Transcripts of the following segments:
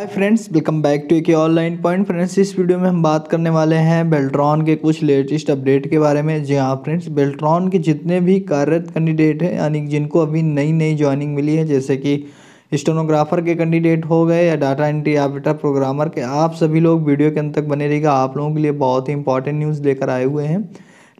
hi friends welcome back to एक online point friends इस वीडियो में हम बात करने वाले हैं बेल्ट्रॉन के कुछ लेटेस्ट अपडेट के बारे में जी हाँ फ्रेंड्स बेल्ट्रॉन के जितने भी कार्यरत कैंडिडेट हैं यानी जिनको अभी नई नई ज्वाइनिंग मिली है जैसे कि स्टोनोग्राफर के कैंडिडेट हो गए या डाटा एंट्री ऑपरेटर प्रोग्रामर के आप सभी लोग वीडियो के अंत तक बने रहेगा आप लोगों के लिए बहुत ही इंपॉर्टेंट न्यूज़ लेकर आए हुए हैं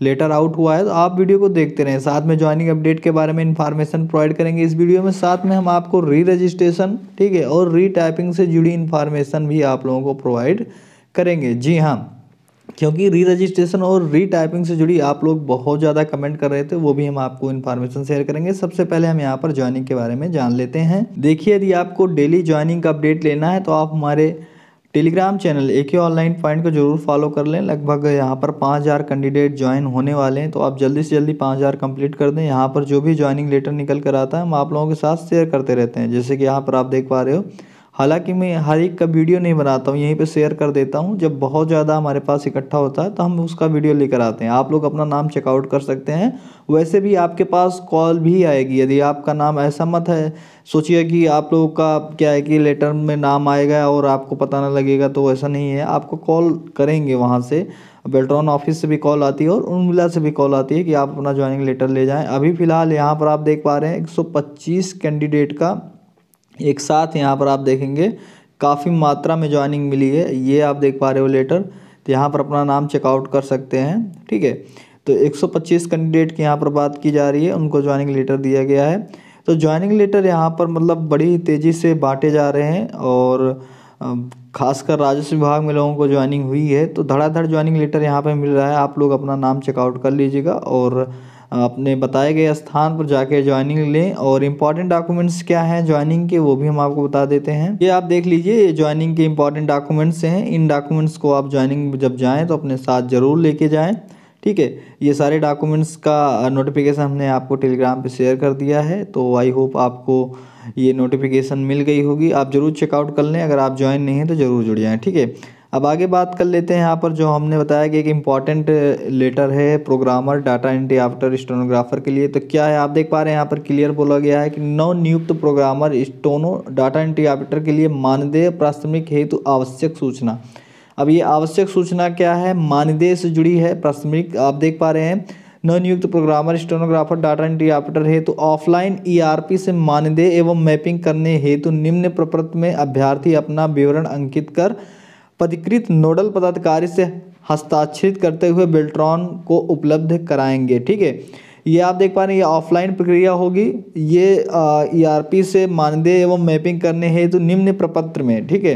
लेटर आउट हुआ है तो आप वीडियो को देखते रहें साथ में ज्वाइनिंग अपडेट के बारे में इन्फॉर्मेशन प्रोवाइड करेंगे इस वीडियो में साथ में हम आपको री रजिस्ट्रेशन ठीक है और री टाइपिंग से जुड़ी इन्फॉर्मेशन भी आप लोगों को प्रोवाइड करेंगे जी हाँ क्योंकि री रजिस्ट्रेशन और री टाइपिंग से जुड़ी आप लोग बहुत ज़्यादा कमेंट कर रहे थे वो भी हम आपको इन्फॉर्मेशन शेयर करेंगे सबसे पहले हम यहाँ पर ज्वाइनिंग के बारे में जान लेते हैं देखिए यदि आपको डेली ज्वाइनिंग का अपडेट लेना है तो आप हमारे टेलीग्राम चैनल ए के ऑनलाइन पॉइंट को जरूर फॉलो कर लें लगभग यहाँ पर पाँच हज़ार कैंडिडेट ज्वाइन होने वाले हैं तो आप जल्दी से जल्दी पाँच हज़ार कंप्लीट कर दें यहाँ पर जो भी ज्वाइनिंग लेटर निकल कर आता है हम आप लोगों के साथ शेयर करते रहते हैं जैसे कि यहाँ पर आप देख पा रहे हो हालांकि मैं हर एक का वीडियो नहीं बनाता हूँ यहीं पे शेयर कर देता हूँ जब बहुत ज़्यादा हमारे पास इकट्ठा होता है तो हम उसका वीडियो लेकर आते हैं आप लोग अपना नाम चेकआउट कर सकते हैं वैसे भी आपके पास कॉल भी आएगी यदि आपका नाम ऐसा मत है सोचिए कि आप लोगों का क्या है कि लेटर में नाम आएगा और आपको पता ना लगेगा तो ऐसा नहीं है आपको कॉल करेंगे वहाँ से बेल्ट्रॉन ऑफिस से भी कॉल आती है और उर्मिला से भी कॉल आती है कि आप अपना ज्वाइनिंग लेटर ले जाएँ अभी फ़िलहाल यहाँ पर आप देख पा रहे हैं एक कैंडिडेट का एक साथ यहाँ पर आप देखेंगे काफ़ी मात्रा में ज्वाइनिंग मिली है ये आप देख पा रहे हो लेटर तो यहाँ पर अपना नाम चेकआउट कर सकते हैं ठीक है तो 125 कैंडिडेट की यहाँ पर बात की जा रही है उनको ज्वाइनिंग लेटर दिया गया है तो ज्वाइनिंग लेटर यहाँ पर मतलब बड़ी तेज़ी से बांटे जा रहे हैं और खासकर राजस्व विभाग में लोगों को ज्वाइनिंग हुई है तो धड़ाधड़ ज्वाइनिंग लेटर यहाँ पर मिल रहा है आप लोग अपना नाम चेकआउट कर लीजिएगा और अपने बताए गए स्थान पर जाकर ज्वाइनिंग लें और इम्पॉर्टेंट डॉक्यूमेंट्स क्या हैं ज्वाइनिंग के वो भी हम आपको बता देते हैं ये आप देख लीजिए ये ज्वाइनिंग के इंपॉर्टेंट डॉक्यूमेंट्स हैं इन डॉक्यूमेंट्स को आप ज्वाइनिंग जब जाएँ तो अपने साथ ज़रूर लेके जाएँ ठीक है ये सारे डॉक्यूमेंट्स का नोटिफिकेशन हमने आपको टेलीग्राम पे शेयर कर दिया है तो आई होप आपको ये नोटिफिकेशन मिल गई होगी आप ज़रूर चेकआउट कर लें अगर आप ज्वाइन नहीं हैं तो ज़रूर जुड़ जाएँ ठीक है अब आगे बात कर लेते हैं यहाँ पर जो हमने बताया कि एक इम्पॉर्टेंट लेटर है programmer data entry after stenographer के लिए तो क्या है आप देख पा रहे हैं यहाँ पर क्लियर बोला गया है कि नव नियुक्त programmer steno data entry after के लिए मानदेय प्राथमिक हेतु आवश्यक सूचना अब ये आवश्यक सूचना क्या है मानदेय से जुड़ी है प्राथमिक आप देख पा रहे हैं नवनियुक्त programmer stenographer data entry operator हेतु तो ऑफलाइन ईआरपी से मानदेय एवं मैपिंग करने हेतु तो निम्न प्रपत्र में अभ्यर्थी अपना विवरण अंकित कर पदकृत नोडल पदाधिकारी से हस्ताक्षरित करते हुए बेल्ट्रॉन को उपलब्ध कराएंगे ठीक है ये आप देख पा रहे हैं ये ऑफलाइन प्रक्रिया होगी ये ईआरपी e से मानदेय एवं मैपिंग करने हेतु तो निम्न प्रपत्र में ठीक है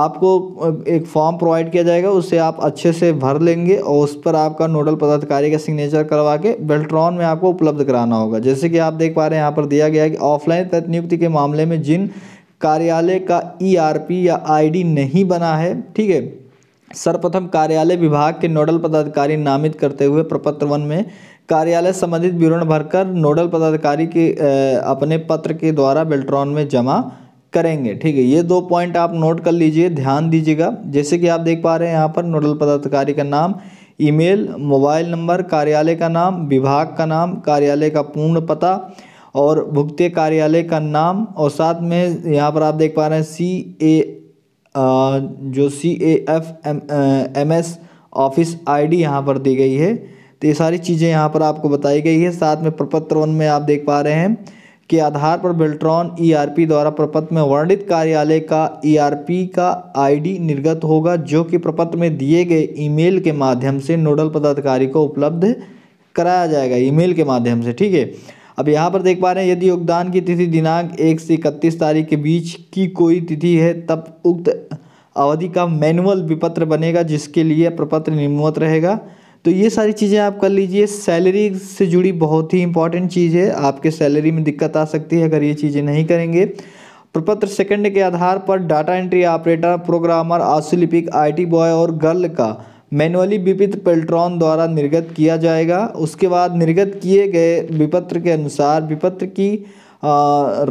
आपको एक फॉर्म प्रोवाइड किया जाएगा उसे आप अच्छे से भर लेंगे और उस पर आपका नोडल पदाधिकारी का सिग्नेचर करवा के बेल्ट्रॉन में आपको उपलब्ध कराना होगा जैसे कि आप देख पा रहे हैं यहाँ पर दिया गया है कि ऑफलाइन प्रतिनियुक्ति के मामले में जिन कार्यालय का ईआरपी e या आईडी नहीं बना है ठीक है सर्वप्रथम कार्यालय विभाग के नोडल पदाधिकारी नामित करते हुए प्रपत्र वन में कार्यालय संबंधित विवरण भरकर नोडल पदाधिकारी के अपने पत्र के द्वारा बेल्ट्रॉन में जमा करेंगे ठीक है ये दो पॉइंट आप नोट कर लीजिए ध्यान दीजिएगा जैसे कि आप देख पा रहे हैं यहाँ पर नोडल पदाधिकारी का नाम ईमेल मोबाइल नंबर कार्यालय का नाम विभाग का नाम कार्यालय का पूर्ण पता और भुगते कार्यालय का नाम और साथ में यहाँ पर आप देख पा रहे हैं सी ए जो C A F M M S office ID यहाँ पर दी गई है तो ये सारी चीज़ें यहाँ पर आपको बताई गई है साथ में प्रपत्र वन में आप देख पा रहे हैं कि आधार पर बेल्ट्रॉन ईआरपी e द्वारा प्रपत्र में वर्णित कार्यालय का ईआरपी e का आईडी निर्गत होगा जो कि प्रपत्र में दिए गए ईमेल के माध्यम से नोडल पदाधिकारी को उपलब्ध कराया जाएगा ईमेल के माध्यम से ठीक है अब यहाँ पर देख पा रहे हैं यदि योगदान की तिथि दिनांक एक से इकतीस तारीख के बीच की कोई तिथि है तब उक्त अवधि का मैनुअल विपत्र बनेगा जिसके लिए प्रपत्र निमोत रहेगा तो ये सारी चीज़ें आप कर लीजिए सैलरी से जुड़ी बहुत ही इंपॉर्टेंट चीज़ है आपके सैलरी में दिक्कत आ सकती है अगर ये चीज़ें नहीं करेंगे प्रपत्र सेकंड के आधार पर डाटा एंट्री ऑपरेटर प्रोग्रामर आशुलिपिक आईटी बॉय और गर्ल का मैनुअली विपित पेल्ट्रॉन द्वारा निर्गत किया जाएगा उसके बाद निर्गत किए गए विपत्र के अनुसार विपत्र की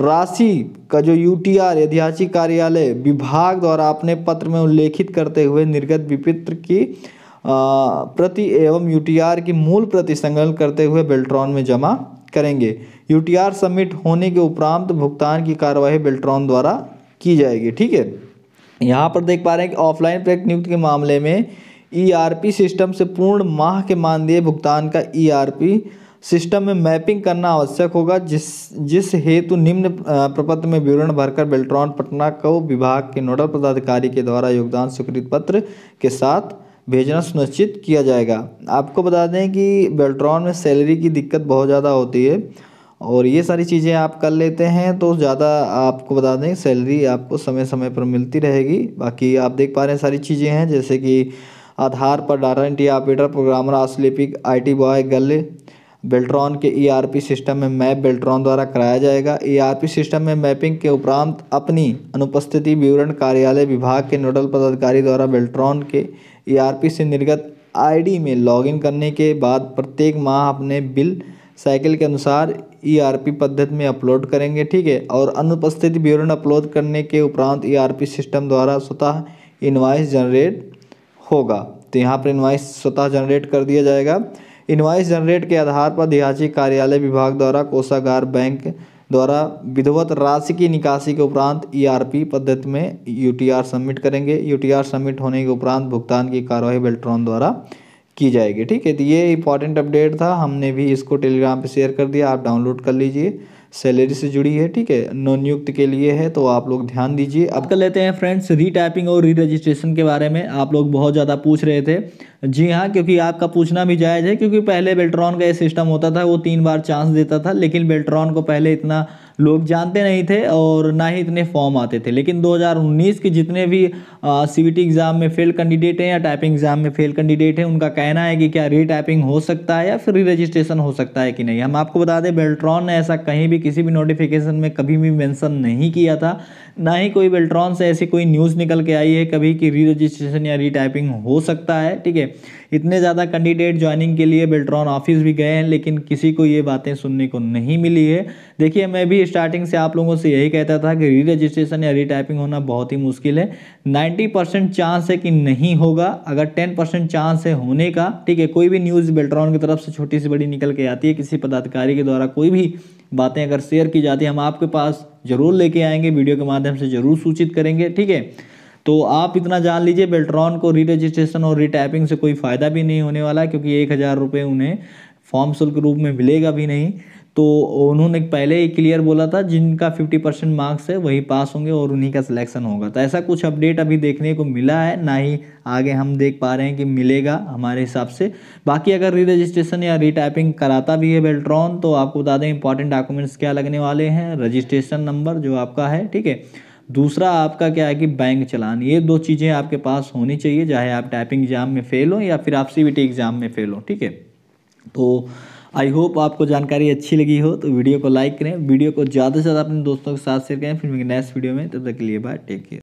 राशि का जो यू टी आर ऐतिहासिक कार्यालय विभाग द्वारा अपने पत्र में उल्लेखित करते हुए निर्गत विपित्र की प्रति एवं यू की मूल प्रति संकलन करते हुए बेल्ट्रॉन में जमा करेंगे यू सबमिट होने के उपरांत भुगतान की कार्यवाही बेल्ट्रॉन द्वारा की जाएगी ठीक है यहाँ पर देख पा रहे हैं कि ऑफलाइन प्रयुक्त नियुक्ति के मामले में ईआरपी e सिस्टम से पूर्ण माह के मानदेय भुगतान का ईआरपी e सिस्टम में मैपिंग करना आवश्यक होगा जिस जिस हेतु निम्न प्रपत्र में विवरण भरकर बेल्ट्रॉन पटना को विभाग के नोडल पदाधिकारी के द्वारा योगदान स्वीकृत पत्र के साथ भेजना सुनिश्चित किया जाएगा आपको बता दें कि बेल्ट्रॉन में सैलरी की दिक्कत बहुत ज़्यादा होती है और ये सारी चीज़ें आप कर लेते हैं तो ज़्यादा आपको बता दें सैलरी आपको समय समय पर मिलती रहेगी बाकी आप देख पा रहे हैं सारी चीज़ें हैं जैसे कि आधार पर डाटा एंट्री ऑपरेटर प्रोग्रामर आसलिपिक टी बॉय गल बेल्ट्रॉन के ईआरपी e सिस्टम में मैप बेल्ट्रॉन द्वारा कराया जाएगा ईआरपी e सिस्टम में मैपिंग के उपरांत अपनी अनुपस्थिति विवरण कार्यालय विभाग के नोडल पदाधिकारी द्वारा बेल्ट्रॉन के ईआरपी e से निर्गत आईडी में लॉगिन करने के बाद प्रत्येक माह अपने बिल साइकिल के अनुसार ईआरपी पद्धति में अपलोड करेंगे ठीक है और अनुपस्थिति विवरण अपलोड करने के उपरांत ई सिस्टम द्वारा स्वतः इन्वाइस जनरेट होगा तो यहाँ पर इन्वाइस स्वतः जनरेट कर दिया जाएगा इन्वाइस जनरेट के आधार पर देहाची कार्यालय विभाग द्वारा कोषागार बैंक द्वारा विधिवत राशि की निकासी के उपरांत ईआरपी e पद्धति में यूटीआर सबमिट करेंगे यूटीआर सबमिट होने के उपरांत भुगतान की कार्यवाही बेल्ट्रॉन द्वारा की जाएगी ठीक है तो ये इंपॉर्टेंट अपडेट था हमने भी इसको टेलीग्राम पर शेयर कर दिया आप डाउनलोड कर लीजिए सैलरी से जुड़ी है ठीक है नव नियुक्त के लिए है तो आप लोग ध्यान दीजिए अब कर लेते हैं फ्रेंड्स रीटाइपिंग और री रजिस्ट्रेशन के बारे में आप लोग बहुत ज़्यादा पूछ रहे थे जी हाँ क्योंकि आपका पूछना भी जायज़ है क्योंकि पहले बेल्ट्रॉन का ये सिस्टम होता था वो तीन बार चांस देता था लेकिन बेल्ट्रॉन को पहले इतना लोग जानते नहीं थे और ना ही इतने फॉर्म आते थे लेकिन 2019 के जितने भी सी एग्ज़ाम में फेल कैंडिडेट हैं या टाइपिंग एग्ज़ाम में फेल कैंडिडेट हैं उनका कहना है कि क्या रीटाइपिंग हो सकता है या फिर री रजिस्ट्रेशन हो सकता है कि नहीं हम आपको बता दें बेल्ट्रॉन ने ऐसा कहीं भी किसी भी नोटिफिकेशन में कभी भी मैंसन नहीं किया था ना ही कोई बेल्ट्रॉन से ऐसी कोई न्यूज़ निकल के आई है कभी कि री रजिस्ट्रेशन या रीटाइपिंग हो सकता है ठीक है इतने ज़्यादा कैंडिडेट ज्वाइनिंग के लिए बेल्ट्रॉन ऑफिस भी गए हैं लेकिन किसी को ये बातें सुनने को नहीं मिली है देखिए मैं भी स्टार्टिंग से आप लोगों से यही कहता था कि री रजिस्ट्रेशन या रीटाइपिंग होना बहुत ही मुश्किल है नाइन्टी चांस है कि नहीं होगा अगर टेन चांस है होने का ठीक है कोई भी न्यूज़ बेल्ट्रॉन की तरफ से छोटी सी बड़ी निकल के आती है किसी पदाधिकारी के द्वारा कोई भी बातें अगर शेयर की जाती है हम आपके पास ज़रूर लेके आएंगे वीडियो के माध्यम से ज़रूर सूचित करेंगे ठीक है तो आप इतना जान लीजिए बेल्ट्रॉन को री रजिस्ट्रेशन और रिटाइपिंग से कोई फ़ायदा भी नहीं होने वाला क्योंकि एक हज़ार रुपये उन्हें फॉर्म शुल्क रूप में मिलेगा भी नहीं तो उन्होंने पहले ही क्लियर बोला था जिनका 50 परसेंट मार्क्स है वही पास होंगे और उन्हीं का सिलेक्शन होगा तो ऐसा कुछ अपडेट अभी देखने को मिला है ना ही आगे हम देख पा रहे हैं कि मिलेगा हमारे हिसाब से बाकी अगर री रजिस्ट्रेशन या रीटाइपिंग कराता भी है बेल्ट्रॉन तो आपको बता दें इंपॉर्टेंट डॉक्यूमेंट्स क्या लगने वाले हैं रजिस्ट्रेशन नंबर जो आपका है ठीक है दूसरा आपका क्या है कि बैंक चलान ये दो चीज़ें आपके पास होनी चाहिए चाहे आप टाइपिंग एग्ज़ाम में फेल हो या फिर आप सी एग्ज़ाम में फेल हो ठीक है तो आई होप आपको जानकारी अच्छी लगी हो तो वीडियो को लाइक करें वीडियो को ज़्यादा से ज़्यादा अपने दोस्तों के साथ शेयर करें फिर मेरे नेक्स्ट वीडियो में तब तक के लिए बाय टेक केयर